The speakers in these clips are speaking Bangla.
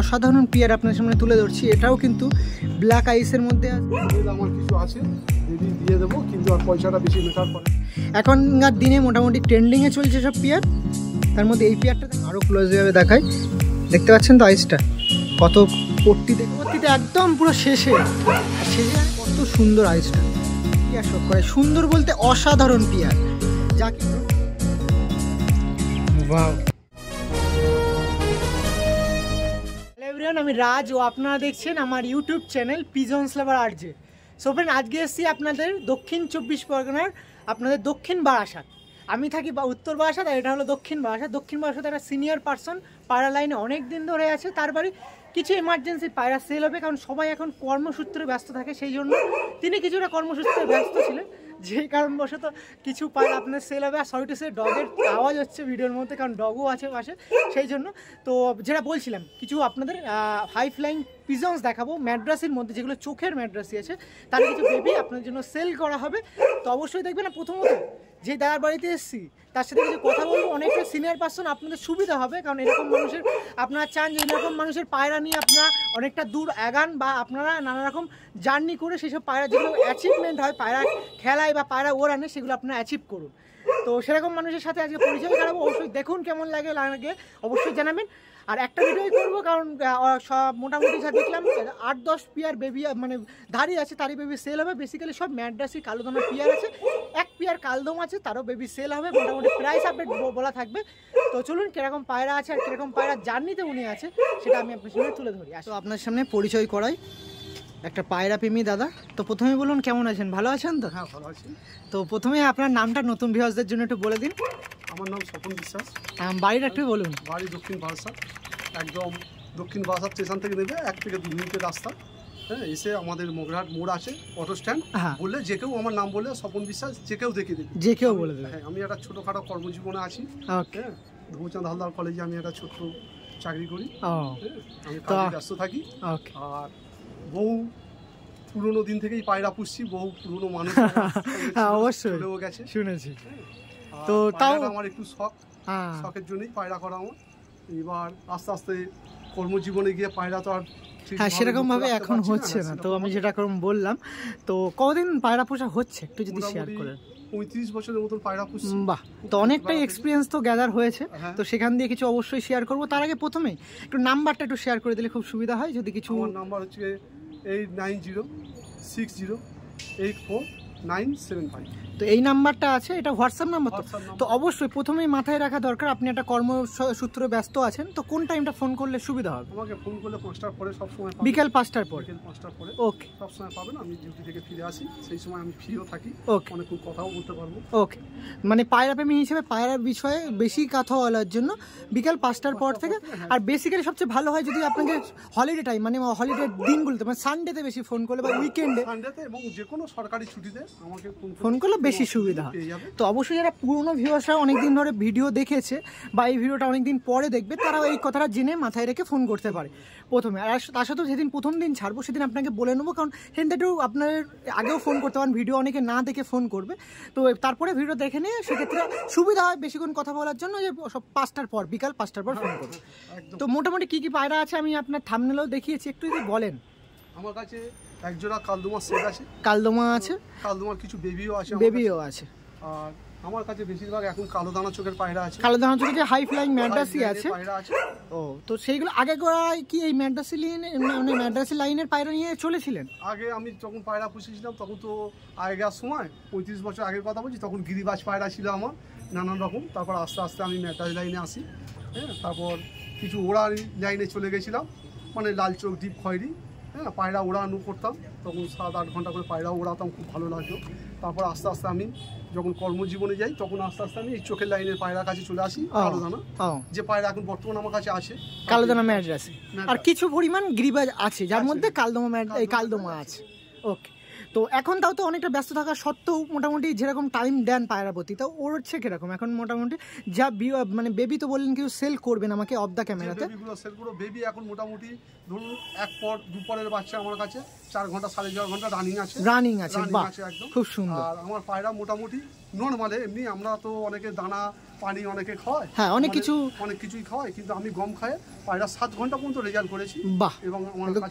অসাধারণ পিয়ার আপনার সামনে তুলে ধরছি এটাও কিন্তু ব্ল্যাক আইসের মধ্যে আমার কিছু আছে দিয়ে দেবো কিন্তু আর পয়সাটা বেশি এখনকার দিনে মোটামুটি ট্রেন্ডিংয়ে চলছে সব পিয়ার তার মধ্যে এই পিয়ারটা আরও ক্লোজভাবে দেখায় দেখতে পাচ্ছেন তো আইসটা কত পট্টিতে দেখতে একদম পুরো শেষে শেষে কত সুন্দর আইসটা পিয়ার শখ করে সুন্দর বলতে অসাধারণ পিয়ার যাকে ফ্রেন্ড আমি রাজ ও আপনারা দেখছেন আমার ইউটিউব চ্যানেল পিজন স্লেভার আর্জে সো ফ্রেন্ড আজকে এসেছি আপনাদের দক্ষিণ চব্বিশ পরগনার আপনাদের দক্ষিণ বারাসাত আমি থাকি উত্তর বারাসাত আর এটা হলো দক্ষিণ বারাসাত দক্ষিণ বারাসাত একটা সিনিয়র পার্সন পায়রা লাইনে অনেক দিন ধরে আছে তারপরে কিছু এমার্জেন্সি পায়রা সেল হবে কারণ সবাই এখন কর্মসূত্রে ব্যস্ত থাকে সেই জন্য তিনি কিছুটা কর্মসূত্রে ব্যস্ত ছিলেন যেই কারণবশত কিছু পাই আপনার সেল হবে আর সরি টু সে ডগের আওয়াজ হচ্ছে ভিডিওর মধ্যে কারণ ডগও আছে পাশে সেই জন্য তো যেটা বলছিলাম কিছু আপনাদের হাই ফ্লাইং পিজন্স দেখাবো ম্যাড্রাসের মধ্যে যেগুলো চোখের ম্যাড্রাসি আছে তার কিছু বেবি আপনার জন্য সেল করা হবে তো অবশ্যই দেখবেন প্রথমত যে দাদার বাড়িতে এসেছি তার সাথে কিছু কথা বলবো অনেকটা সিনিয়র পার্সন আপনাদের সুবিধা হবে কারণ এরকম মানুষের আপনারা চান যে এরকম মানুষের পায়রা নিয়ে আপনারা অনেকটা দূর এগান বা আপনারা নানা রকম জার্নি করে সেসব পায়রা যেগুলো অ্যাচিভমেন্ট হয় পায়রা খেলায় বা পায়রা আনে সেগুলো আপনারা অ্যাচিভ করুন তো সেরকম মানুষের সাথে আজকে পরিচয় করাবো অবশ্যই দেখুন কেমন লাগে লাগে অবশ্যই জানাবেন আর একটা ভিডিওই করবো কারণ সব মোটামুটি যা দেখলাম আট দশ পিয়ার বেবি মানে ধারি আছে তারই বেবি সেল হবে বেসিক্যালি সব ম্যাড্রাসি কালোদমের পিয়ার আছে এক পিয়ার কালদম আছে তারও বেবি সেল হবে মোটামুটি প্রাইস আপডেট বলা থাকবে তো চলুন কীরকম পায়রা আছে আর কীরকম পায়রা জার্নিতে উনি আছে সেটা আমি আপনার সামনে তুলে ধরি আসো আপনার সামনে পরিচয় করাই একটা পায়রা প্রেমী দাদা তো প্রথমে বলুন কেমন আছেন ভালো আছেন তো হ্যাঁ ভালো আছি তো প্রথমে আপনার নামটা নতুন ভিউয়ার্সদের জন্য একটু বলে দিন আমার নাম স্বপন বিশ্বাস হ্যাঁ বাড়িটা একটু বলুন বাড়ি দক্ষিণ বারাসা একদম দক্ষিণ বারাসা স্টেশন থেকে নেবে এক থেকে দু মিনিটের রাস্তা হ্যাঁ এসে আমাদের মোগরাহাট মোড় আছে অটো স্ট্যান্ড বললে যে কেউ আমার নাম বললে স্বপন বিশ্বাস যে কেউ দেখে দেবে যে কেউ বলে দেবে হ্যাঁ আমি একটা ছোটোখাটো কর্মজীবনে আছি হ্যাঁ ধ্রুবচাঁদ হালদার কলেজে আমি একটা ছোট্ট চাকরি করি হ্যাঁ, আমি ব্যস্ত থাকি আর বহু পুরনো দিন থেকেই পায়রা পুষছি বহু পুরনো মানুষ হ্যাঁ, অবশ্যই চলেও গেছে শুনেছি তো তাও আমার একটু শখ হ্যাঁ। শখের জন্যই পায়রা করা আমার এবার আস্তে আস্তে কর্মজীবনে গিয়ে পায়রা তো আর হ্যাঁ সেরকমভাবে এখন হচ্ছে না তো আমি যেটা বললাম তো কদিন পায়রা পোষা হচ্ছে একটু যদি শেয়ার করেন পঁয়ত্রিশ বছরের মতন পায়রা পুষছি বাহ তো অনেকটাই এক্সপিরিয়েন্স তো গ্যাদার হয়েছে হ্যাঁ। তো সেখান দিয়ে কিছু অবশ্যই শেয়ার করব তার আগে প্রথমেই একটু নাম্বারটা একটু শেয়ার করে দিলে খুব সুবিধা হয় যদি কিছু নাম্বার হচ্ছে eight nine zero six zero eight four nine seven five তো এই নাম্বারটা আছে এটা হোয়াটসঅ্যাপ নাম্বার তো তো অবশ্যই প্রথমেই মাথায় রাখা দরকার আপনি একটা কর্মসূত্রে ব্যস্ত আছেন তো কোন টাইমটা ফোন করলে সুবিধা হবে আমাকে ফোন করলে পাঁচটার পরে সবসময় বিকেল পাঁচটার পরে বিকেল পাঁচটার পরে ওকে সবসময় পাবেন আমি ডিউটি থেকে ফিরে আসি সেই সময় আমি ফ্রিও থাকি ওকে অনেক কথাও বলতে পারবো ওকে মানে পায়রা প্রেমী হিসেবে পায়রার বিষয়ে বেশি কথা বলার জন্য বিকেল পাঁচটার পর থেকে হ্যাঁ। আর বেসিক্যালি সবচেয়ে ভালো হয় যদি আপনাকে হলিডে টাইম মানে হলিডে দিনগুলোতে মানে সানডেতে বেশি ফোন করলে বা উইকেন্ডে সানডেতে এবং যে কোনো সরকারি ছুটিতে আমাকে ফোন করলে বেশি সুবিধা হয় তো অবশ্যই যারা পুরনো ভিউসরা অনেকদিন ধরে ভিডিও দেখেছে বা এই ভিডিওটা অনেকদিন পরে দেখবে তারা এই কথাটা জেনে মাথায় রেখে ফোন করতে পারে প্রথমে আর তার সাথেও যেদিন প্রথম দিন ছাড়বো সেদিন আপনাকে বলে নেবো কারণ সেদিন একটু আপনার আগেও ফোন করতে পারেন ভিডিও অনেকে না দেখে ফোন করবে তো তারপরে ভিডিও দেখে নিয়ে সেক্ষেত্রে সুবিধা হয় বেশিক্ষণ কথা বলার জন্য যে সব পাঁচটার পর বিকাল পাঁচটার পর ফোন করবে তো মোটামুটি কী কী পায়রা আছে আমি আপনার থামনেলেও দেখিয়েছি একটু যদি বলেন আমার কাছে একজোড়া কালদুমা সেট আছে কালদুমা আছে কালদুমার কিছু বেবিও আছে বেবিও আছে আর আমার কাছে বেশিরভাগ এখন কালো দানা চোখের পায়রা আছে কালো দানা চোখের হাই ফ্লাইং ম্যাড্রাসি আছে পায়রা আছে ও তো সেইগুলো আগে কি এই ম্যাড্রাসি লাইন মানে ম্যাড্রাসি লাইনের পায়রা নিয়ে চলেছিলেন আগে আমি যখন পায়রা পুষেছিলাম তখন তো আগেকার সময় পঁয়ত্রিশ বছর আগের কথা বলছি তখন গিরিবাজ পায়রা ছিল আমার নানান রকম তারপর আস্তে আস্তে আমি ম্যাড্রাসি লাইনে আসি হ্যাঁ তারপর কিছু ওড়ার লাইনে চলে গেছিলাম মানে লাল চোখ ডিপ খয়রি হ্যাঁ পায়রা ওড়ানো করতাম তখন সাত আট ঘন্টা করে পায়রা ওড়াতাম খুব ভালো লাগতো তারপর আস্তে আস্তে আমি যখন কর্মজীবনে যাই তখন আস্তে আস্তে আমি এই চোখের লাইনের পায়রা কাছে চলে আসি কালো দানা যে পায়রা এখন বর্তমানে আমার কাছে আছে কালোদানা ম্যাট আছে আর কিছু পরিমাণ গ্রিবাজ আছে যার মধ্যে কালদমা ম্যাট কালদমা আছে ওকে তো এখন তাও তো অনেকটা ব্যস্ত থাকা সত্ত্বেও মোটামুটি যেরকম টাইম দেন পায়রা প্রতি তো ওর হচ্ছে কিরকম এখন মোটামুটি যা মানে বেবি তো বললেন কেউ সেল করবেন আমাকে অফ দ্য ক্যামেরাতে সেল করবো বেবি এখন মোটামুটি ধরুন এক পর দু বাচ্চা আমার কাছে চার ঘন্টা সাড়ে চার ঘন্টা রানিং আছে রানিং আছে একদম খুব সুন্দর আর আমার পায়রা মোটামুটি নর্মালে এমনি আমরা তো অনেকে দানা পানি অনেকে খাওয়ায় হ্যাঁ অনেক কিছু অনেক কিছুই খাওয়ায় কিন্তু আমি গম খাই পায়রা সাত ঘন্টা পর্যন্ত রেজাল্ট করেছি বাহ এবং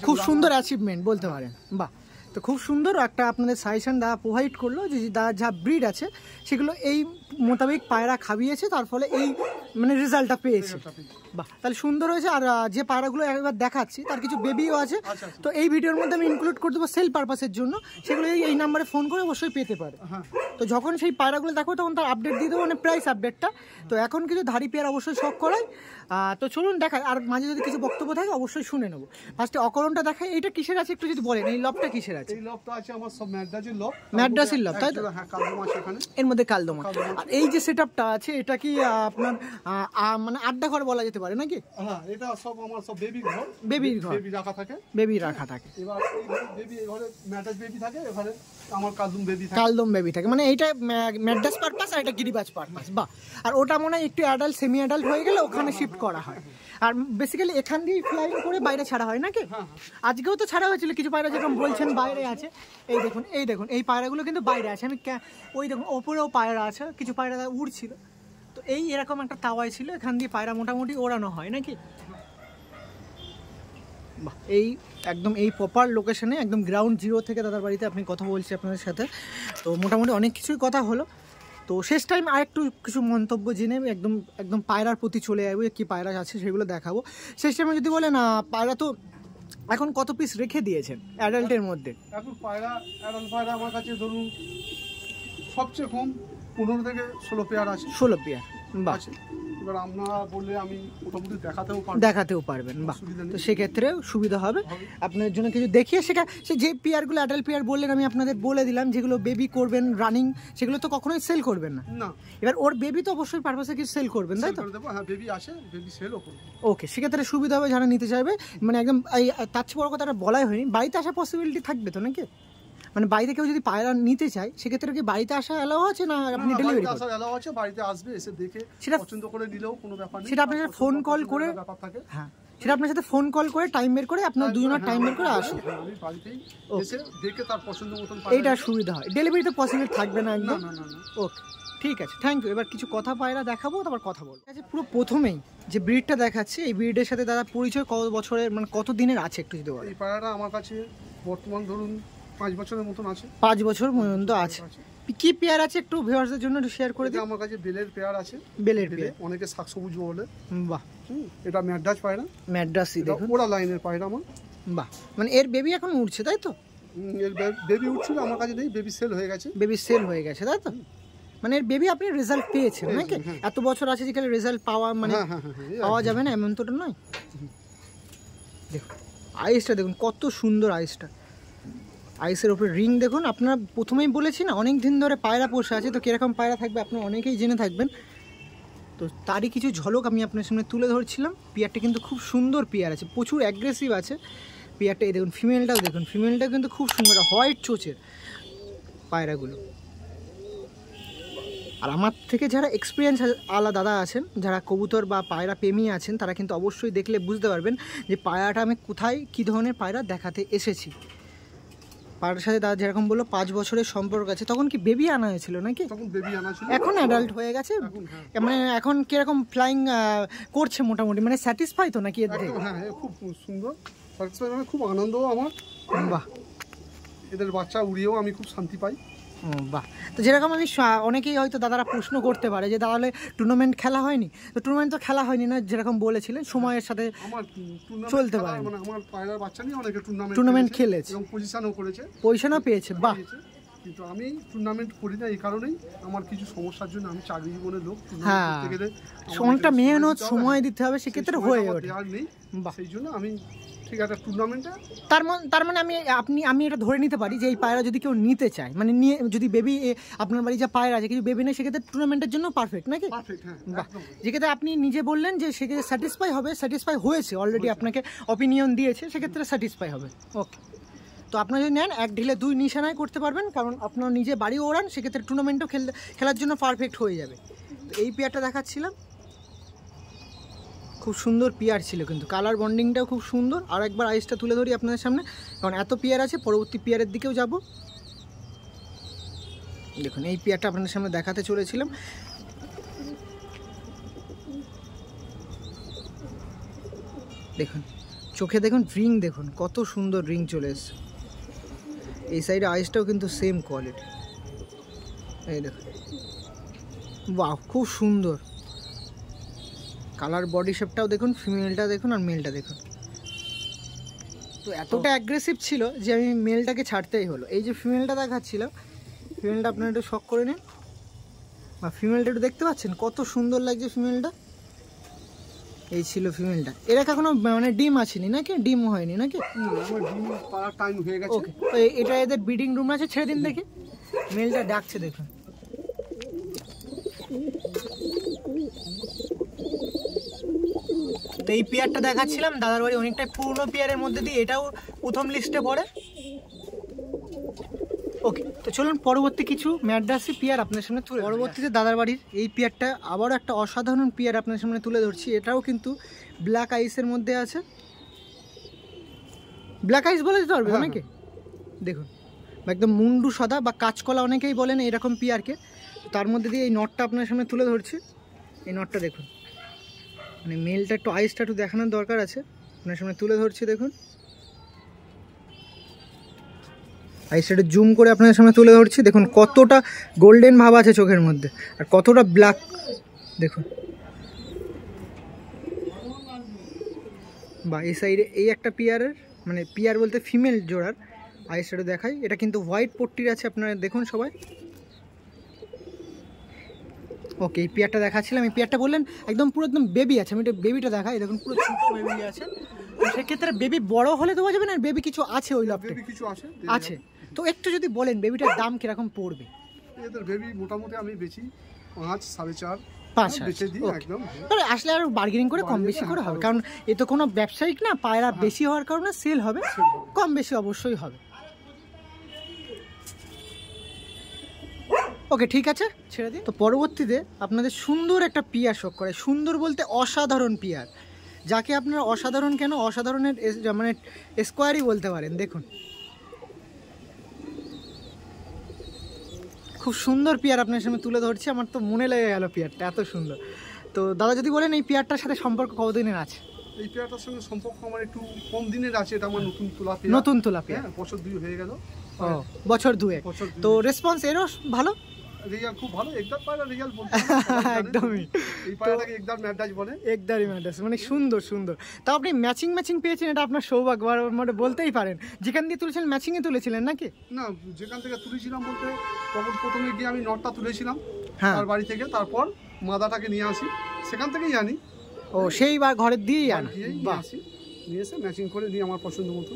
খুব সুন্দর অ্যাচিভমেন্ট বলতে পারেন বাহ তো খুব সুন্দর একটা আপনাদের সাজেশান দা প্রোভাইড করলো যে দা যা ব্রিড আছে সেগুলো এই মোতাবেক পায়রা খাবিয়েছে তার ফলে এই মানে রেজাল্টটা পেয়েছে বাহ তাহলে সুন্দর হয়েছে আর যে পায়রাগুলো একবার দেখাচ্ছি তার কিছু বেবিও আছে আচ্ছা, আচ্ছা। তো এই ভিডিওর মধ্যে আমি ইনক্লুড করে দেবো সেল পারপাসের জন্য সেগুলো এই নাম্বারে ফোন করে অবশ্যই পেতে পারে হ্যাঁ। তো যখন সেই পায়রাগুলো দেখো তখন তার আপডেট দিয়ে দেবো মানে প্রাইস আপডেটটা তো এখন কিছু ধারি পেয়ার অবশ্যই শখ করায় তো চলুন দেখা আর মাঝে যদি কিছু বক্তব্য থাকে অবশ্যই শুনে নেবো ফার্স্টে অকরণটা দেখা এটা কিসের আছে একটু যদি বলেন এই লভটা কিসের আছে এই আছে আমার সব ম্যাড্রাসের লব তাই তো হ্যাঁ এর মধ্যে কালদমা আর এই যে সেট আছে এটা কি আপনার মানে আড্ডা ঘর বলা যেতে পারে নাকি হ্যাঁ এটা সব আমার সব বেবি ঘর বেবির রাখা থাকে বেবি রাখা থাকে এবার বেবি ঘরে ম্যাড্রাস বেবি থাকে এখানে আমার কালদম বেবি থাকে কালদম বেবি থাকে মানে এইটা ম্যাডাস পারপাস আর এটা গিরিবাজ পারপাস বা আর ওটা মনে হয় একটু অ্যাডাল্ট সেমি অ্যাডাল্ট হয়ে গেলে ওখানে শিফট করা হয় আর বেসিক্যালি এখান দিয়ে ফ্লাইং করে বাইরে ছাড়া হয় নাকি হ্যাঁ। আজকেও তো ছাড়া হয়েছিল কিছু পায়রা যেরকম বলছেন বাইরে আছে এই দেখুন এই দেখুন এই পায়রাগুলো কিন্তু বাইরে আছে আমি ওই দেখুন ওপরেও পায়রা আছে কিছু পায়রা উড়ছিল তো এই এরকম একটা তাওয়াই ছিল এখান দিয়ে পায়রা মোটামুটি ওড়ানো হয় নাকি এই একদম এই প্রপার লোকেশনে একদম গ্রাউন্ড জিরো থেকে দাদার বাড়িতে আপনি কথা বলছি আপনাদের সাথে তো মোটামুটি অনেক কিছুই কথা হলো তো শেষ টাইম আর একটু কিছু মন্তব্য জেনে একদম একদম পায়রার প্রতি চলে যাবো কী পায়রা আছে সেগুলো দেখাবো শেষ টাইমে যদি বলে না পায়রা তো এখন কত পিস রেখে দিয়েছেন অ্যাডাল্টের মধ্যে এখন পায়রা অ্যাডাল্ট পায়রা আমার কাছে ধরুন সবচেয়ে কম পনেরো থেকে ষোলো পেয়ার আছে ষোলো পেয়ার আছে আচ্ছা, এবার বললে আমি দেখাতেও পারবেন বাহ তো সেক্ষেত্রে সুবিধা হবে আপনার জন্য কিছু দেখিয়ে সেটা সে যে পেয়ারগুলো অ্যাডাল্ট পেয়ার বললেন আমি আপনাদের বলে দিলাম যেগুলো বেবি করবেন রানিং সেগুলো তো কখনোই সেল করবেন না না এবার ওর বেবি তো অবশ্যই পারপাসে কিছু সেল করবেন তাই তো ওকে হ্যাঁ, সেক্ষেত্রে সুবিধা হবে যারা নিতে চাইবে মানে একদম এই তার চেয়ে বড় কথাটা বলাই হয়নি বাড়িতে আসা পসিবিলিটি থাকবে তো নাকি মানে বাড়িতে কেউ যদি পায়রা নিতে চায় সেক্ষেত্রে কি বাড়িতে আসা এলাও আছে না আপনি ডেলিভারি আসা এলাও আছে বাড়িতে আসবে এসে দেখে সেটা পছন্দ করে দিলেও কোনো ব্যাপার নেই সেটা আপনার ফোন কল করে ব্যাপার থাকে হ্যাঁ সেটা আপনার সাথে ফোন কল করে টাইম বের করে আপনার হ্যাঁ, দুজনের টাইম হ্যাঁ, বের করে হ্যাঁ, আসুন এইটা সুবিধা হয় ডেলিভারি তো পসিবল থাকবে না একদম ওকে ঠিক আছে থ্যাংক ইউ এবার কিছু কথা পায়রা দেখাবো তারপর কথা বলবো আচ্ছা পুরো প্রথমেই যে ব্রিডটা দেখাচ্ছে এই ব্রিডের সাথে দাদা পরিচয় কত বছরের মানে কত দিনের আছে একটু যদি বলেন এই পায়রাটা আমার কাছে বর্তমান ধরুন পাঁচ বছরের মতন আছে পাঁচ বছর পর্যন্ত আছে কি পেয়ার আছে একটু ভিউয়ার্সদের জন্য একটু শেয়ার করে দিই আমার কাছে বেলের পেয়ার আছে বেলের পেয়ার অনেকে শাকসবুজ বলে বাহ এটা ম্যাড্রাস পায়রা ম্যাড্রাসই দেখুন ওরা লাইনের পায়রা আমার বাহ মানে এর বেবি এখন উঠছে তাই তো এর বেবি উঠছিল আমার কাছে নেই বেবি সেল হয়ে গেছে বেবি সেল হয়ে গেছে তাই তো মানে এর বেবি আপনি রেজাল্ট পেয়েছেন নাকি হ্যাঁ। এত বছর আছে খালি রেজাল্ট পাওয়া মানে হ্যাঁ, হ্যাঁ, পাওয়া যাবে না এমন তো নয় দেখুন আইসটা দেখুন কত সুন্দর আইসটা আইসের ওপরে রিং দেখুন আপনারা প্রথমেই বলেছি না অনেক দিন ধরে পায়রা পোষা আছে তো কীরকম পায়রা থাকবে আপনারা অনেকেই জেনে থাকবেন তো তারই কিছু ঝলক আমি আপনার সামনে তুলে ধরছিলাম পেয়ারটা কিন্তু খুব সুন্দর পেয়ার আছে প্রচুর অ্যাগ্রেসিভ আছে পিয়ারটা এই দেখুন ফিমেলটাও দেখুন ফিমেলটাও কিন্তু খুব সুন্দর হোয়াইট চোচের পায়রাগুলো আর আমার থেকে যারা এক্সপিরিয়েন্স আলা দাদা আছেন যারা কবুতর বা পায়রা প্রেমী আছেন তারা কিন্তু অবশ্যই দেখলে বুঝতে পারবেন যে পায়রাটা আমি কোথায় কী ধরনের পায়রা দেখাতে এসেছি পাড়ার সাথে দাদা যেরকম বললো পাঁচ বছরের সম্পর্ক আছে তখন কি বেবি আনা হয়েছিল নাকি তখন বেবি আনা এখন অ্যাডাল্ট হয়ে গেছে হ্যাঁ। মানে এখন কিরকম ফ্লাইং করছে মোটামুটি মানে স্যাটিসফাই তো নাকি এর থেকে হ্যাঁ খুব সুন্দর স্যাটিসফাই মানে খুব আনন্দও আমার বাহ এদের বাচ্চা উড়িয়েও আমি খুব শান্তি পাই বাহ তো যেরকম আমি অনেকেই হয়তো দাদারা প্রশ্ন করতে পারে যে তাহলে টুর্নামেন্ট খেলা হয়নি তো টুর্নামেন্ট তো খেলা হয়নি না যেরকম বলেছিলেন সময়ের সাথে চলতে পারে টুর্নামেন্ট মানে খেলেছে পয়সা করেছে পজিশনও পেয়েছে বাহ কিন্তু আমি টুর্নামেন্ট করি না এই কারণেই আমার কিছু সমস্যার জন্য আমি চাকরি জীবনের লোক হ্যাঁ সময়টা মেহনত সময় দিতে হবে সেক্ষেত্রে হয়ে ওঠে আর নেই সেই জন্য আমি ঠিক আছে তার মানে তার মানে আমি আপনি আমি এটা ধরে নিতে পারি যে এই পায়রা যদি কেউ নিতে চায় মানে নিয়ে যদি বেবি আপনার বাড়ি যা পায়রা আছে কিছু বেবি নেই সেক্ষেত্রে টুর্নামেন্টের জন্য পারফেক্ট নাকি হ্যাঁ, যেক্ষেত্রে আপনি নিজে বললেন যে সেক্ষেত্রে স্যাটিসফাই হবে স্যাটিসফাই হয়েছে অলরেডি আপনাকে অপিনিয়ন দিয়েছে সেক্ষেত্রে স্যাটিসফাই হবে ওকে তো আপনারা যদি নেন এক ঢিলে দুই নিশানায় করতে পারবেন কারণ আপনার নিজে বাড়িও ওড়ান সেক্ষেত্রে টুর্নামেন্টও খেল খেলার জন্য পারফেক্ট হয়ে যাবে তো এই পেয়ারটা দেখাচ্ছিলাম খুব সুন্দর পেয়ার ছিল কিন্তু কালার বন্ডিংটাও খুব সুন্দর আর একবার আইসটা তুলে ধরি আপনাদের সামনে কারণ এত পেয়ার আছে পরবর্তী পেয়ারের দিকেও যাব দেখুন এই পেয়ারটা আপনাদের সামনে দেখাতে চলেছিলাম দেখুন চোখে দেখুন রিং দেখুন কত সুন্দর রিং চলে এসছে এই সাইডে আইসটাও কিন্তু সেম কোয়ালিটি এই দেখো বা খুব সুন্দর কালার বডি শেপটাও দেখুন ফিমেলটা দেখুন আর মেলটা দেখুন তো এতটা অ্যাগ্রেসিভ ছিল যে আমি মেলটাকে ছাড়তেই হলো এই যে ফিমেলটা দেখাচ্ছিলাম ফিমেলটা আপনারা একটু শখ করে নিন বা ফিমেলটা একটু দেখতে পাচ্ছেন কত সুন্দর লাগছে ফিমেলটা এই ছিল ফিমেলটা এরা কখনো মানে ডিম আসেনি নাকি ডিম হয়নি নাকি টাইম হয়ে গেছে এটা এদের ব্রিডিং রুম আছে ছেড়ে দিন দেখি মেলটা ডাকছে দেখুন তো এই পেয়ারটা দেখাচ্ছিলাম দাদার বাড়ি অনেকটাই পুরনো পেয়ারের মধ্যে দিয়ে এটাও প্রথম লিস্টে পড়ে ওকে তো চলুন পরবর্তী কিছু ম্যাড্রাসি পিয়ার আপনার সামনে তুলে পরবর্তীতে দাদার বাড়ির এই পিয়ারটা আবারও একটা অসাধারণ পিয়ার আপনার সামনে তুলে ধরছি এটাও কিন্তু ব্ল্যাক আইসের মধ্যে আছে ব্ল্যাক আইস বলে দিতে পারবে অনেকে হ্যাঁ, হ্যাঁ। দেখুন একদম মুন্ডু সাদা বা কাঁচকলা অনেকেই বলেন এরকম পিয়ারকে তার মধ্যে দিয়ে এই নটটা আপনার সামনে তুলে ধরছি এই নটটা দেখুন মানে মেলটা একটু আইসটা একটু দেখানোর দরকার আছে আপনার সামনে তুলে ধরছি দেখুন আর সেটা জুম করে আপনাদের সামনে তুলে ধরছি দেখুন কতটা গোল্ডেন ভাব আছে চোখের মধ্যে আর কতটা ব্ল্যাক দেখুন বা এই সাইডে এই একটা পিয়ারের মানে পিয়ার বলতে ফিমেল জোড়ার আই সেটা দেখাই এটা কিন্তু হোয়াইট পট্টির আছে আপনারা দেখুন সবাই ওকে এই পেয়ারটা দেখাচ্ছিলাম এই পেয়ারটা বললেন একদম পুরো একদম বেবি আছে আমি এটা বেবিটা দেখাই দেখুন পুরো বেবি আছে সেক্ষেত্রে বেবি বড় হলে দেওয়া যাবে না বেবি কিছু আছে ওই লাভটা কিছু আছে আছে তো একটু যদি বলেন বেবিটার দাম কিরকম পড়বে এদের বেবি মোটামুটি আমি বেশি পাঁচ সাড়ে চার হ্যাঁ। আসলে আর বার্গেনিং করে কম বেশি করে হ্যাঁ, হবে কারণ এ তো কোনো ব্যবসায়িক না পায়রা হ্যাঁ। বেশি হওয়ার কারণে সেল হবে কম বেশি অবশ্যই হবে ওকে ঠিক আছে ছেড়ে দিই তো পরবর্তীতে আপনাদের সুন্দর একটা পিয়ার শোক করে সুন্দর বলতে অসাধারণ পিয়ার যাকে আপনারা অসাধারণ কেন অসাধারণের মানে স্কোয়ারই বলতে পারেন দেখুন খুব সুন্দর পিয়ার আপনার সামনে তুলে ধরছি আমার তো মনে লেগে গেল পিয়ারটা এত সুন্দর তো দাদা যদি বলেন এই পিয়ারটার সাথে সম্পর্ক কতদিনের আছে এই পেয়ারটার সঙ্গে সম্পর্ক আমার একটু কম দিনের আছে এটা আমার নতুন তোলা নতুন তোলা পেয়ার হ্যাঁ, বছর দুই হয়ে গেল বছর দুয়ে তো রেসপন্স এরও ভালো রেজাল্ট খুব ভালো একদম পায়রা রেজাল্ট বলতে একদমই এই পায়রাটাকে একদম ম্যাডাজ বলে একদমই ম্যাডাজ মানে সুন্দর সুন্দর তা আপনি ম্যাচিং ম্যাচিং পেয়েছেন এটা আপনার সৌভাগ্য আর মোটে বলতেই পারেন যেখান দিয়ে তুলেছিলেন ম্যাচিংয়ে তুলেছিলেন নাকি না যেখান থেকে তুলেছিলাম বলতে তখন প্রথমে গিয়ে আমি নটটা তুলেছিলাম হ্যাঁ তার বাড়ি থেকে তারপর মাদাটাকে নিয়ে আসি সেখান থেকেই জানি ও সেই বা ঘরের দিয়েই আনি আসি নিয়ে এসে ম্যাচিং করে দিই আমার পছন্দ মতো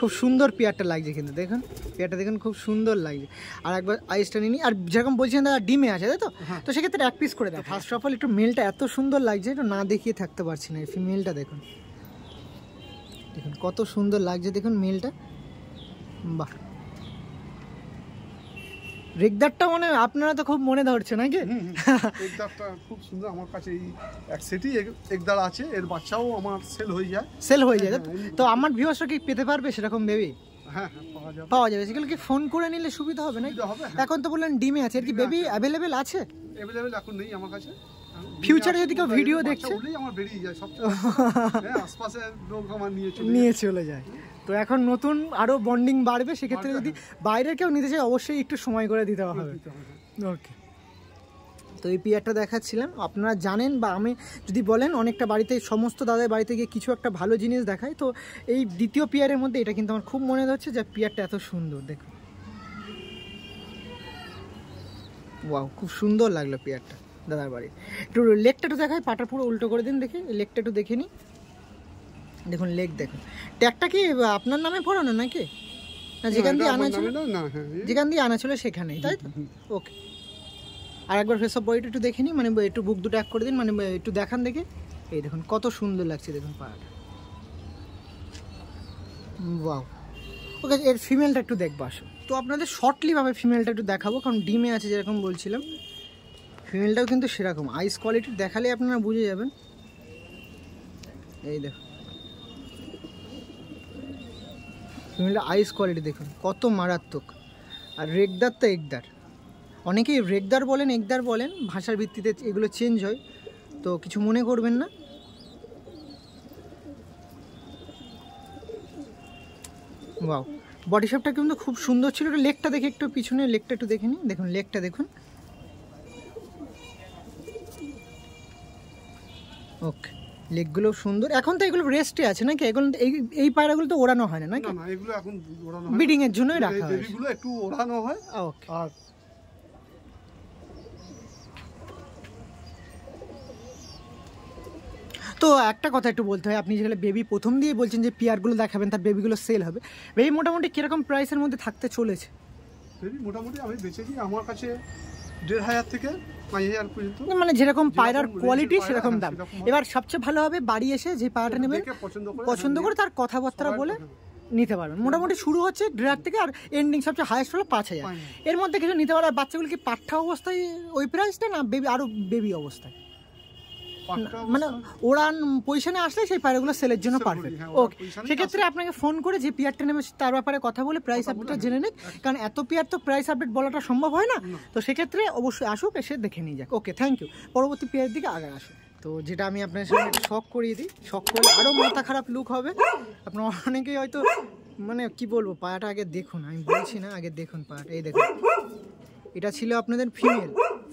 খুব সুন্দর পেয়ারটা লাগছে কিন্তু দেখুন পেয়ারটা দেখুন খুব সুন্দর লাগছে আর একবার আইসটা নিয়ে আর যেরকম বলছেন দাদা ডিমে আছে তাই তো হ্যাঁ। তো সেক্ষেত্রে এক পিস করে দেয় ফার্স্ট অফ অল একটু মেলটা এত সুন্দর লাগছে একটু না দেখিয়ে থাকতে পারছি না এই ফিমেলটা দেখুন দেখুন কত সুন্দর লাগছে দেখুন মেলটা বাহ রেগদারটা মানে আপনারা তো খুব মনে ধরছে নাকি রেগদারটা খুব সুন্দর আমার কাছে এই এক সেটই একদার আছে এর বাচ্চাও আমার সেল হয়ে যায় সেল হয়ে যায় হ্যাঁ, হ্যাঁ, তো আমার ভিউয়ার্সরা কি পেতে পারবে সেরকম হ্যাঁ, বেবি পাওয়া যাবে সেগুলো কি ফোন করে নিলে সুবিধা হবে না এখন তো বললেন ডিমে আছে আর কি বেবি অ্যাভেলেবেল আছে অ্যাভেলেবেল এখন নেই আমার কাছে ফিউচারে যদি কেউ ভিডিও দেখছে আমার বেরিয়ে যায় সব আশপাশে লোক আমার নিয়ে চলে যায় তো এখন নতুন আরও বন্ডিং বাড়বে সেক্ষেত্রে যদি বাইরে কেউ নিতে চাই অবশ্যই একটু সময় করে দিতে হবে ওকে তো এই পিয়ারটা দেখাচ্ছিলাম আপনারা জানেন বা আমি যদি বলেন অনেকটা বাড়িতে সমস্ত দাদার বাড়িতে গিয়ে কিছু একটা ভালো জিনিস দেখায় তো এই দ্বিতীয় পিয়ারের মধ্যে এটা কিন্তু আমার খুব মনে হচ্ছে যে পিয়ারটা এত সুন্দর দেখ ওয়াও খুব সুন্দর লাগলো পিয়ারটা দাদার বাড়ি একটু লেকটা একটু দেখায় পাটা পুরো উল্টো করে দিন দেখি লেকটা একটু দেখে নিই দেখুন লেক দেখুন ট্যাগটা কি আপনার নামে পড়ানো নাকি না যেখান দিয়ে আনা ছিল হ্যাঁ, যেখান দিয়ে আনা ছিল সেখানেই তাই তো ওকে আর একবার ফেস অফ বডিটা একটু দেখে নিই মানে একটু বুক দুটো এক করে দিন মানে একটু দেখান দেখে এই দেখুন কত সুন্দর লাগছে দেখুন পাহাড়টা বাউ ওকে এর ফিমেলটা একটু দেখবো আসো তো আপনাদের শর্টলিভাবে ফিমেলটা একটু দেখাবো কারণ ডিমে আছে যেরকম বলছিলাম ফিমেলটাও কিন্তু সেরকম আইস কোয়ালিটি দেখালে আপনারা বুঝে যাবেন এই দেখুন ফিমেলটা আইস কোয়ালিটি দেখুন কত মারাত্মক আর রেগদার তো একদার অনেকেই রেগদার বলেন একদার বলেন ভাষার ভিত্তিতে এগুলো চেঞ্জ হয় তো কিছু মনে করবেন না ওয়াও বডি শপটা কিন্তু খুব সুন্দর ছিল এটা লেকটা দেখে একটু পিছনে লেকটা একটু দেখে নিই দেখুন লেকটা দেখুন ওকে লেগগুলো সুন্দর এখন তো এগুলো রেস্টে আছে নাকি এগুলো এই এই পায়রাগুলো তো ওড়ানো হয় না নাকি না এগুলো এখন ওড়ানো হয় বিডিং এর জন্যই রাখা হয় এগুলো একটু ওড়ানো হয় ওকে ah, আর তো একটা কথা একটু বলতে হয় আপনি যেগুলো বেবি প্রথম দিয়ে বলছেন যে পিয়ারগুলো দেখাবেন তার বেবিগুলো সেল হবে বেবি মোটামুটি কীরকম প্রাইসের মধ্যে থাকতে চলেছে বেবি মোটামুটি আমি বেচেছি আমার কাছে দেড় হাজার থেকে মানে যেরকম পায়রার কোয়ালিটি সেরকম হ্যাঁ, দাম এবার সবচেয়ে ভালো হবে বাড়ি এসে যে পায়রাটা নেবে পছন্দ করে তার কথাবার্তা বলে নিতে পারবেন মোটামুটি শুরু হচ্ছে ডেড় থেকে আর এন্ডিং সবচেয়ে হায়েস্ট হলো পাঁচ হাজার এর মধ্যে কিছু নিতে পারে বাচ্চাগুলি কি পাঠ্যা অবস্থায় ওই প্রাইসটা না বেবি আরও বেবি অবস্থায় মানে ওড়ান পজিশনে আসলে সেই পায়রাগুলো সেলের জন্য পারফেক্ট হ্যাঁ, ওকে সেক্ষেত্রে আপনাকে ফোন করে যে পিয়ারটা নেবে তার ব্যাপারে কথা বলে প্রাইস আপডেটটা জেনে নিক কারণ এত পিয়ার তো প্রাইস আপডেট বলাটা সম্ভব হয় না তো সেক্ষেত্রে অবশ্যই আসুক এসে দেখে নিয়ে যাক ওকে থ্যাংক ইউ পরবর্তী পিয়ারের দিকে আগে আসুক তো যেটা আমি আপনার সাথে শখ করিয়ে দিই শখ করে আরও মাথা খারাপ লুক হবে আপনার অনেকেই হয়তো মানে কি বলবো পায়াটা আগে দেখুন আমি বলছি না আগে দেখুন পায়াটা এই দেখুন এটা ছিল আপনাদের ফিমেল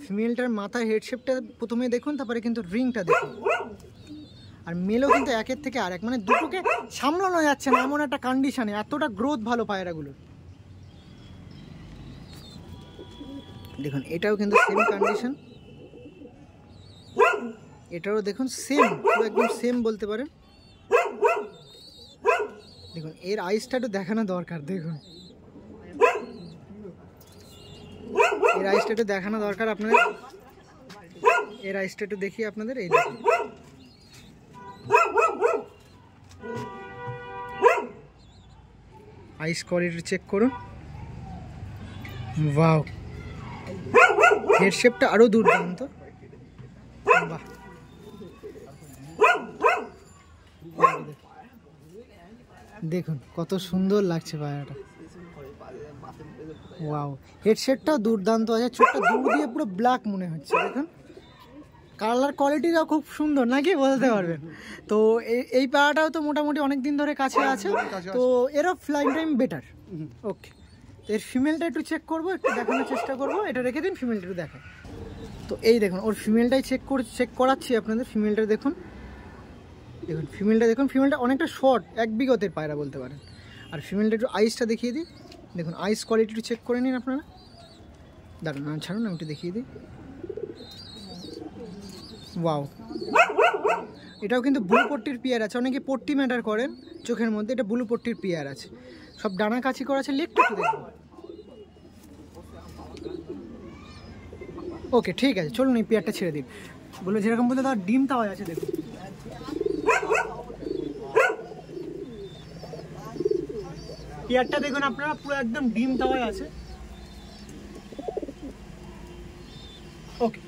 ফিমেলটার মাথা হেডশেপটা প্রথমে দেখুন তারপরে কিন্তু রিংটা দেখুন আর মেলও কিন্তু একের থেকে আর এক মানে দুটোকে সামলানো যাচ্ছে না এমন একটা কন্ডিশানে এতটা গ্রোথ ভালো পায়রাগুলোর দেখুন এটাও কিন্তু সেম কন্ডিশন এটাও দেখুন সেম একদম সেম বলতে পারেন দেখুন এর আইসটা একটু দেখানো দরকার দেখুন রাইসটা একটু দেখানো দরকার আপনাদের এই রাইসটা একটু দেখি আপনাদের এই আইস কোয়ালিটি চেক করুন বাহ হেড শেপটা আরও দুর্দান্ত বাহ দেখুন কত সুন্দর লাগছে পায়রাটা ওয়াও হেডসেটটাও দুর্দান্ত আছে ছোট্ট দূর দিয়ে পুরো ব্ল্যাক মনে হচ্ছে দেখুন কালার কোয়ালিটিটাও খুব সুন্দর নাকি বলতে পারবেন তো এই পাড়াটাও তো মোটামুটি অনেক দিন ধরে কাছে হ্যাঁ, আছে তো এরও ফ্লাইং টাইম বেটার ওকে এর ফিমেলটা একটু চেক করবো একটু দেখানোর চেষ্টা করবো এটা রেখে দিন ফিমেলটা একটু দেখা তো এই দেখুন ওর ফিমেলটাই চেক কর চেক করাচ্ছি আপনাদের ফিমেলটা দেখুন দেখুন ফিমেলটা দেখুন ফিমেলটা অনেকটা শর্ট এক বিগতের পায়রা বলতে পারেন আর ফিমেলটা একটু আইসটা দেখিয়ে দিই দেখুন আইস কোয়ালিটি চেক করে নিন আপনারা দাঁড়ান না ছাড়ুন আমি একটু দেখিয়ে দিই ওয়াও এটাও কিন্তু ব্লু পট্টির পিয়ার আছে অনেকে পট্টি ম্যাটার করেন চোখের মধ্যে এটা ব্লু পট্টির পিয়ার আছে সব ডানা কাছি করা আছে লেকটা একটু দেখুন ওকে ঠিক আছে চলুন এই পিয়ারটা ছেড়ে দিন বলে যেরকম বলতে তার ডিম তাও আছে দেখুন পেয়ারটা দেখুন আপনারা পুরো একদম ডিম তাওয়ায় আছে ওকে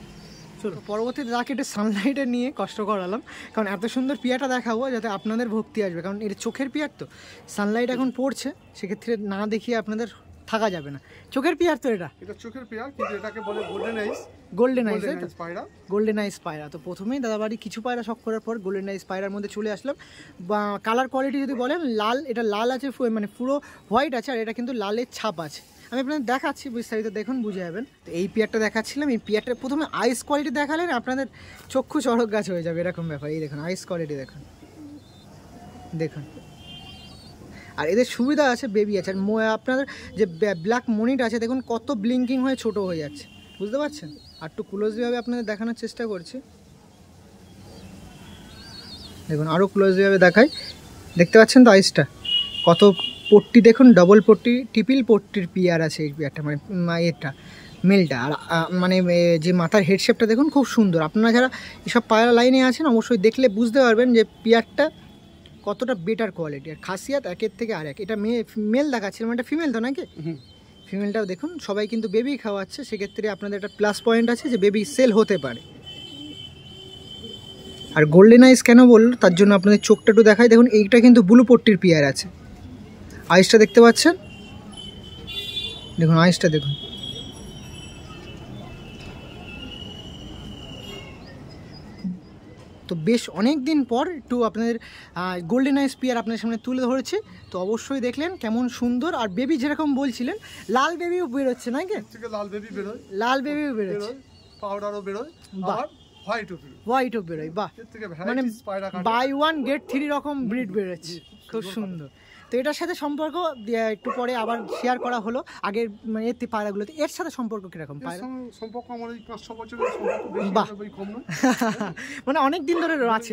চলো পরবর্তীতে তাকে এটা সানলাইটে নিয়ে কষ্ট করালাম কারণ এত সুন্দর পিয়াটা দেখাবো যাতে আপনাদের ভক্তি আসবে কারণ এটা চোখের পিয়ার তো সানলাইট এখন পড়ছে সেক্ষেত্রে না দেখিয়ে আপনাদের থাকা যাবে না চোখের পিয়ার তো এটা এটা চোখের পিয়ার কিন্তু এটাকে বলে গোল্ডেন আইস গোল্ডেন আইস পায়রা গোল্ডেন আইস স্পাইরা তো প্রথমেই দাদাবাড়ি কিছু পায়রা শখ করার পর গোল্ডেন আইস স্পাইরার মধ্যে চলে আসলাম বা কালার কোয়ালিটি যদি বলেন লাল এটা লাল আছে মানে পুরো হোয়াইট আছে আর এটা কিন্তু লালের ছাপ আছে আমি আপনাদের দেখাচ্ছি বিস্তারিত দেখুন বুঝে যাবেন তো এই পিয়ারটা দেখাচ্ছিলাম এই পিয়ারটা প্রথমে আইস কোয়ালিটি দেখালেন আপনাদের চক্ষু চড়ক গাছ হয়ে যাবে এরকম ব্যাপার এই দেখুন আইস কোয়ালিটি দেখুন দেখুন আর এদের সুবিধা আছে বেবি আছে আর আপনার যে ব্ল্যাক মনিট আছে দেখুন কত ব্লিঙ্কিং হয়ে ছোট হয়ে যাচ্ছে বুঝতে পারছেন আর একটু ক্লোজলিভাবে আপনাদের দেখানোর চেষ্টা করছি দেখুন আরও ক্লোজলিভাবে দেখাই দেখতে পাচ্ছেন তো আইসটা কত পট্টি দেখুন ডবল পট্টি টিপিল পট্টির পিয়ার আছে এই পিয়ারটা মানে এটা মেলটা আর মানে যে মাথার হেডশেপটা দেখুন খুব সুন্দর আপনারা যারা এসব পায়রা লাইনে আছেন অবশ্যই দেখলে বুঝতে পারবেন যে পিয়ারটা কতটা বেটার কোয়ালিটি আর খাসিয়াত একের থেকে আর এক এটা মেয়ে মেল দেখাচ্ছিল মানে এটা ফিমেল তো নাকি ফিমেলটাও দেখুন সবাই কিন্তু বেবি খাওয়াচ্ছে সেক্ষেত্রে আপনাদের একটা প্লাস পয়েন্ট আছে যে বেবি সেল হতে পারে আর গোল্ডেন আইস কেন বলল তার জন্য আপনাদের চোখটা একটু দেখায় দেখুন এইটা কিন্তু ব্লু পট্টির পিয়ার আছে আইসটা দেখতে পাচ্ছেন দেখুন আইসটা দেখুন তো বেশ অনেক দিন পর একটু আপনাদের গোল্ডেন আইস পিয়ার আপনাদের সামনে তুলে ধরেছে তো অবশ্যই দেখলেন কেমন সুন্দর আর বেবি যেরকম বলছিলেন লাল বেবিও বেরোচ্ছে নাকি লাল বেবি বেরোয় লাল বেবিও বেরোচ্ছে পাউডারও বেরোয় বা হোয়াইটও বেরোয় বাহ মানে বাই ওয়ান গেট থ্রি রকম ব্রিড বেরোচ্ছে খুব সুন্দর তো এটার সাথে সম্পর্ক ইয়ে, একটু পরে আবার শেয়ার করা হলো আগের মানে, এর পায়রাগুলোতে এর সাথে সম্পর্ক কীরকম পায়রা সম্পর্ক আমার এই পাঁচ ছ বছর বাহ মানে অনেক দিন ধরে আছে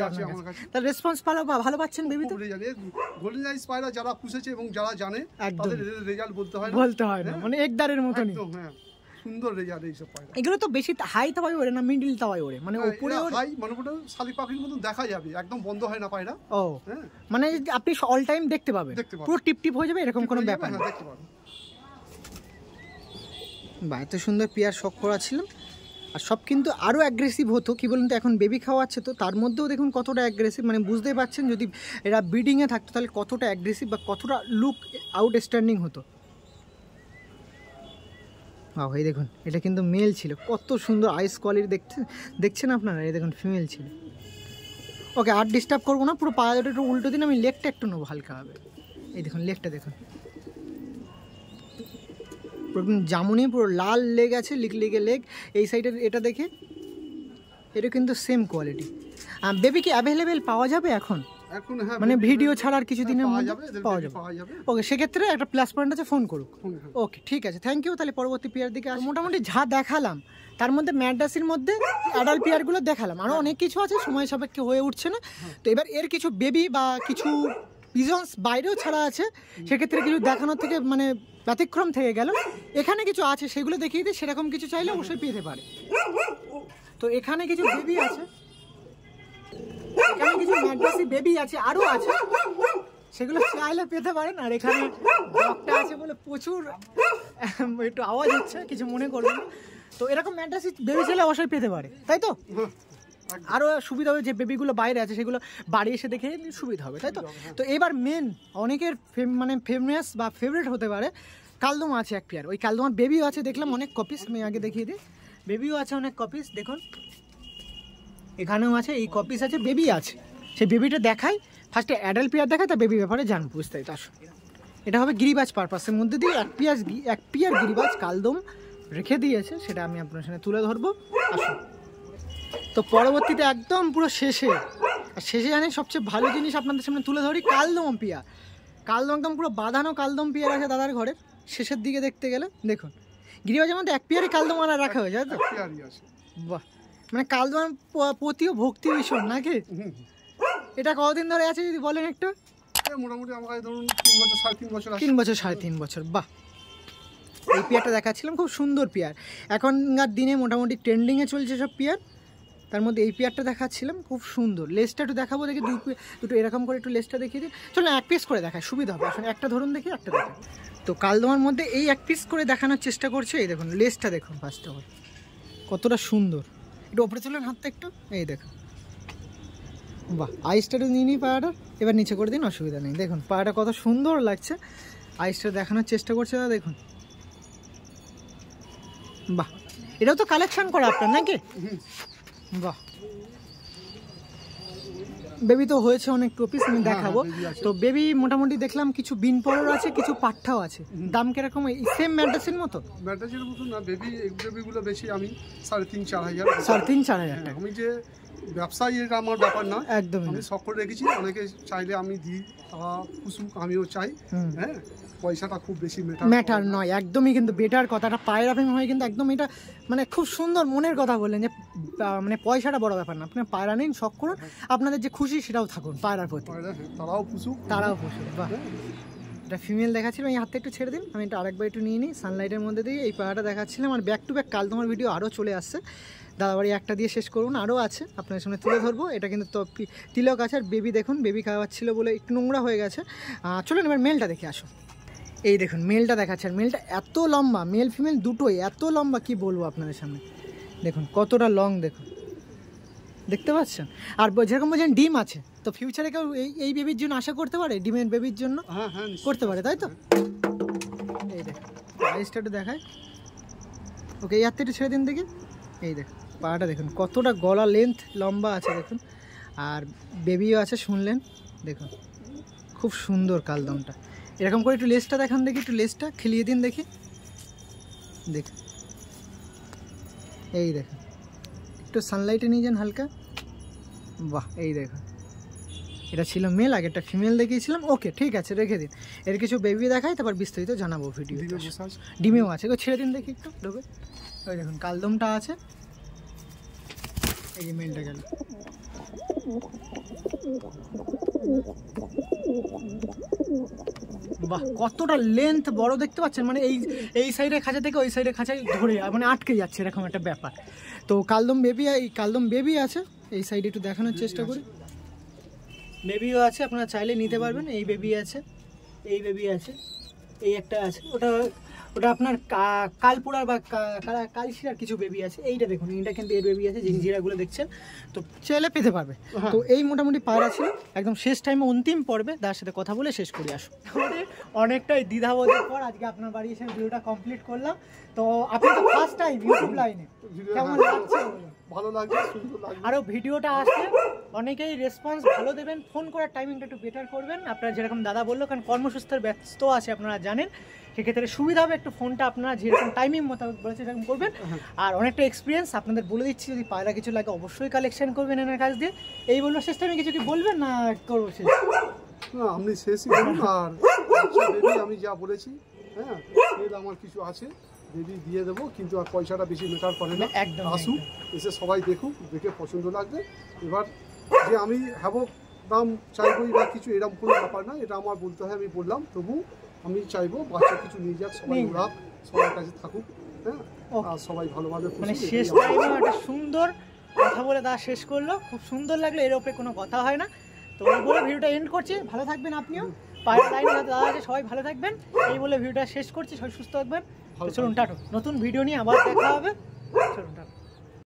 তার রেসপন্স বা ভালো পাচ্ছেন বেবি তো গোল্ডেন আইস পায়রা যারা পুষেছে এবং যারা জানে তাদের রেজাল্ট বলতে হয় বলতে হয় না হ্যাঁ। মানে একদারের মতনই হ্যাঁ সুন্দর রেজাল্ট এইসব পায়রা এগুলো তো বেশি হাই তাওয়াই ওড়ে না মিডিল তাওয়াই ওড়ে মানে উপরে হ্যাঁ, হাই মানে ওটা শালিক পাখির মতো দেখা যাবে একদম বন্ধ হয় না পায়রা ও হ্যাঁ। মানে আপনি অল টাইম দেখতে পাবেন পুরো টিপ টিপ হয়ে যাবে এরকম কোনো ব্যাপার না হ্যাঁ, বা এত সুন্দর পেয়ার শখ করা ছিল আর সব কিন্তু আরও অ্যাগ্রেসিভ হতো কী বলুন তো এখন বেবি খাওয়াচ্ছে তো তার মধ্যেও দেখুন কতটা অ্যাগ্রেসিভ মানে বুঝতেই পারছেন যদি এরা ব্রিডিংয়ে থাকতো তাহলে কতটা অ্যাগ্রেসিভ বা কতটা লুক আউটস্ট্যান্ডিং হতো বাহ এই দেখুন এটা কিন্তু মেল ছিল কত সুন্দর আইস কোয়ালিটি দেখছে দেখছেন আপনারা এই দেখুন ফিমেল ছিল ওকে আর ডিস্টার্ব করবো না পুরো পায়ে একটু উল্টো দিন আমি লেগটা একটু নেবো হবে এই দেখুন লেগটা দেখুন জামুনি পুরো লাল লেগ আছে লিগে লেগ এই সাইডের এটা দেখে এটা কিন্তু সেম কোয়ালিটি বেবি কি অ্যাভেলেবেল পাওয়া যাবে এখন হ্যাঁ, মানে ভিডিও ছাড়া আর দিনের মধ্যে পাওয়া যাবে ওকে সেক্ষেত্রে একটা প্লাস পয়েন্ট আছে ফোন করুক হ্যাঁ। ওকে ঠিক আছে থ্যাংক ইউ তাহলে পরবর্তী পেয়ার দিকে মোটামুটি আচ্ছা। যা দেখালাম তার মধ্যে ম্যাডাসির মধ্যে অ্যাডাল্ট পেয়ারগুলো দেখালাম আরও হ্যাঁ। অনেক কিছু আছে সময় সাপেক্ষে হয়ে উঠছে না তো এবার এর কিছু বেবি বা কিছু পিজন্স বাইরেও ছাড়া আছে সেক্ষেত্রে কিছু দেখানোর থেকে মানে ব্যতিক্রম থেকে গেল এখানে কিছু আছে সেগুলো দেখিয়ে দিই সেরকম কিছু চাইলে অবশ্যই পেতে পারে তো এখানে কিছু বেবি আছে এখানে কিছু ম্যাড্রাসি বেবি আছে আরও আছে সেগুলো চাইলে পেতে পারেন আর এখানে ডগটা আছে বলে প্রচুর একটু আওয়াজ হচ্ছে কিছু মনে করবেন তো এরকম ম্যাড্রাসি বেবি ছেলে অবশ্যই পেতে পারে তাই তো আরও সুবিধা হবে যে বেবিগুলো বাইরে আছে সেগুলো বাড়ি এসে দেখে সুবিধা হবে তাই তো তো এবার মেন অনেকের মানে ফেমাস বা ফেভারিট হতে পারে কালদম আছে এক পেয়ার ওই কালদমার বেবিও আছে দেখলাম অনেক কপিস আমি আগে দেখিয়ে দিই বেবিও আছে অনেক কপিস দেখুন এখানেও আছে এই কপিস আছে বেবি আছে সেই বেবিটা দেখাই ফার্স্টে অ্যাডাল্ট পেয়ার দেখায় তা বেবি ব্যাপারে জানবো বিস্তারিত আসো এটা হবে গিরিবাজ পারপাসের মধ্যে দিয়ে এক পিয়াজ এক পিয়ার গিরিবাজ কালদম রেখে দিয়েছে সেটা আমি আপনার সামনে তুলে ধরবো আসুন তো পরবর্তীতে একদম পুরো শেষে আর শেষে জানি সবচেয়ে ভালো জিনিস আপনাদের সামনে তুলে ধরি কালদম পিয়া কালদম একদম পুরো বাঁধানো কালদম পিয়ার আছে দাদার ঘরে শেষের দিকে দেখতে গেলে দেখুন গিরিবাজের মধ্যে এক পিয়ারই কালদম আনা রাখা হয়েছে তো বাহ মানে কালদোয়ান প্রতিও ভক্তি ভীষণ নাকি এটা কতদিন ধরে আছে যদি বলেন একটু মোটামুটি ধরুন তিন বছর সাড়ে তিন বছর তিন বছর সাড়ে তিন বছর বাহ এই পেয়ারটা দেখাচ্ছিলাম খুব সুন্দর পেয়ার এখনকার দিনে মোটামুটি ট্রেন্ডিংয়ে চলছে সব পেয়ার তার মধ্যে এই পেয়ারটা দেখাচ্ছিলাম খুব সুন্দর লেসটা একটু দেখাবো দেখি দুই দুটো এরকম করে একটু লেসটা দেখিয়ে দিই চলো এক পিস করে দেখায় সুবিধা হবে এখন একটা ধরুন দেখি একটা দেখুন তো তোমার মধ্যে এই এক পিস করে দেখানোর চেষ্টা করছে এই দেখুন লেসটা দেখুন ফার্স্ট অফ অল কতটা সুন্দর একটু ওপরে চলেন হাতটা একটু এই দেখুন বাহ একটু নিয়ে নিই পায়াটা এবার নিচে করে দিন অসুবিধা নেই দেখুন পায়াটা কত সুন্দর লাগছে আইসটা দেখানোর চেষ্টা করছে দাদা দেখুন বাহ এটাও তো কালেকশন করা আপনার নাকি বাহ বেবি তো হয়েছে অনেক টপিস আমি হ্যাঁ, দেখাবো হ্যাঁ, তো বেবি মোটামুটি দেখলাম কিছু বিন পরের আছে কিছু পাঠটাও আছে দাম কিরকম সেম ম্যাডাসিন মতো ম্যাটাসের মতো না বেবি বেবিগুলো বেশি আমি সাড়ে তিন চার হাজার সাড়ে তিন চার হাজার হ্যাঁ, আমি যে ব্যবসায়ী এটা আমার ব্যাপার না একদম আমি সকল রেখেছি অনেকে চাইলে আমি দিই তারা আমিও চাই হ্যাঁ পয়সাটা খুব বেশি ম্যাটার নয় একদমই কিন্তু বেটার কথাটা পায়রা প্রেম হয়ে কিন্তু একদম এটা মানে খুব সুন্দর মনের কথা বললেন যে মানে পয়সাটা বড় ব্যাপার না আপনি পায়রা নিন শখ করুন আপনাদের যে খুশি সেটাও থাকুন পায়রার প্রতি হ্যাঁ, তারাও পুষুক তারাও পুষুক বাহ এটা ফিমেল দেখাচ্ছিলাম এই হাতটা একটু ছেড়ে দিন আমি এটা আরেকবার একটু নিয়ে নিই সানলাইটের মধ্যে দিয়ে এই পায়রাটা দেখাচ্ছিলাম আর ব্যাক টু ব্যাক কাল তোমার ভিডিও আরও চলে আসছে দাদাবাড়ি একটা দিয়ে শেষ করুন আরও আছে আপনার সামনে তুলে ধরবো এটা কিন্তু তো তিলক আছে আর বেবি দেখুন বেবি খাওয়াচ্ছিল বলে একটু নোংরা হয়ে গেছে চলুন এবার মেলটা দেখে আসুন এই দেখুন মেলটা দেখাচ্ছেন মেলটা এত লম্বা মেল ফিমেল দুটোই এত লম্বা কি বলবো আপনাদের সামনে দেখুন কতটা লং দেখুন দেখতে পাচ্ছেন আর যেরকম বলছেন ডিম আছে তো ফিউচারে কেউ এই এই বেবির জন্য আশা করতে পারে ডিমের বেবির জন্য হ্যাঁ, হ্যাঁ, করতে পারে তাই তো এই দেখুন দেখায় ওকে ইয়ার থেকে ছেড়ে দিন দেখি এই দেখুন পাটা দেখুন কতটা গলা লেন্থ লম্বা আছে দেখুন আর বেবিও আছে শুনলেন দেখুন খুব সুন্দর কালদমটা এরকম করে একটু লেসটা দেখান দেখি একটু লেসটা খেলিয়ে দিন দেখি দেখ এই দেখো একটু সানলাইটে নিয়ে যান হালকা বাহ এই দেখো এটা ছিল মেল আগেরটা ফিমেল দেখিয়েছিলাম ওকে ঠিক আছে রেখে দিন এর কিছু বেবি দেখাই তারপর বিস্তারিত জানাবো ভিডিও ডিমেও আছে তো ছেড়ে দিন দেখি একটু ডোবে ওই দেখুন কালদমটা আছে এই যে মেলটা গেল বাহ কতটা লেন্থ বড় দেখতে পাচ্ছেন মানে এই এই সাইডের খাঁচা থেকে ওই সাইডের খাঁচায় ধরে মানে আটকে যাচ্ছে এরকম একটা ব্যাপার তো কালদম বেবি এই কালদম বেবি আছে এই সাইডে একটু দেখানোর চেষ্টা করি বেবিও আছে আপনারা চাইলে নিতে পারবেন এই বেবি আছে এই বেবি আছে এই একটা আছে ওটা ওটা আপনার কালপুরার বা কালশিরার কিছু বেবি আছে এইটা দেখুন এইটা কিন্তু এর বেবি আছে জিরাগুলো দেখছেন তো ছেলে পেতে পারবে হ্যাঁ। তো এই মোটামুটি পার আছে একদম শেষ টাইমে অন্তিম পর্বে তার সাথে কথা বলে শেষ করি আসো অনেকটাই দ্বিধাবোধের পর আজকে আপনার বাড়ি এসে ভিডিওটা কমপ্লিট করলাম তো আপনি তো ফার্স্ট টাইম ইউটিউব লাইনে কেমন লাগছে ভালো লাগবে সুন্দর আরও ভিডিওটা আসবে অনেকেই রেসপন্স ভালো দেবেন ফোন করার টাইমিংটা একটু বেটার করবেন আপনারা যেরকম দাদা বললো কারণ কর্মসূস্থার ব্যস্ত আছে আপনারা জানেন সেক্ষেত্রে সুবিধা হবে একটু ফোনটা আপনারা যেরকম টাইমিং মোতাবেক বলেছে সেরকম করবেন আর অনেকটা এক্সপিরিয়েন্স আপনাদের বলে দিচ্ছি যদি পায়রা কিছু লাগে অবশ্যই কালেকশন করবেন এনার কাছ দিয়ে এই বললো সিস্টেমে কিছু কি বলবেন না করবো শেষ না আপনি শেষই বলুন আর আমি যা বলেছি হ্যাঁ আমার কিছু আছে দিদি দিয়ে দেবো কিন্তু আর পয়সাটা বেশি মেটার করে না একদম আসুক এসে সবাই দেখুক দেখে পছন্দ লাগবে এবার যে আমি হ্যাবক দাম চাইবোই বা কিছু এরকম কোনো ব্যাপার না এটা আমার বলতে হয় আমি বললাম তবু আমি চাইবো বাচ্চা কিছু নিয়ে যাক সবাই ওরা সবার কাছে থাকুক হ্যাঁ সবাই ভালোভাবে মানে শেষ সুন্দর কথা বলে দা শেষ করলো খুব সুন্দর লাগলো এর ওপরে কোনো কথা হয় না তো ওই বলে ভিডিওটা এন্ড করছি ভালো থাকবেন আপনিও পাইপ লাইন দাদা আছে সবাই ভালো থাকবেন এই বলে ভিডিওটা শেষ করছি সবাই সুস্থ থাকবেন চলুন টাটো নতুন ভিডিও নিয়ে আবার দেখা হবে চলুন টাটো